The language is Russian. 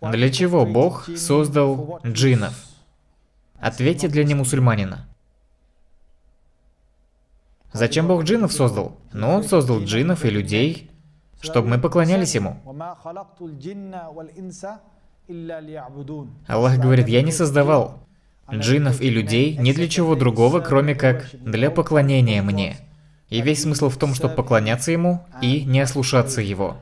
Для чего Бог создал джинов? Ответьте для немусульманина. Зачем Бог джинов создал? Но ну, Он создал джинов и людей, чтобы мы поклонялись Ему. Аллах говорит, я не создавал джинов и людей ни для чего другого, кроме как для поклонения мне. И весь смысл в том, чтобы поклоняться Ему и не ослушаться Его.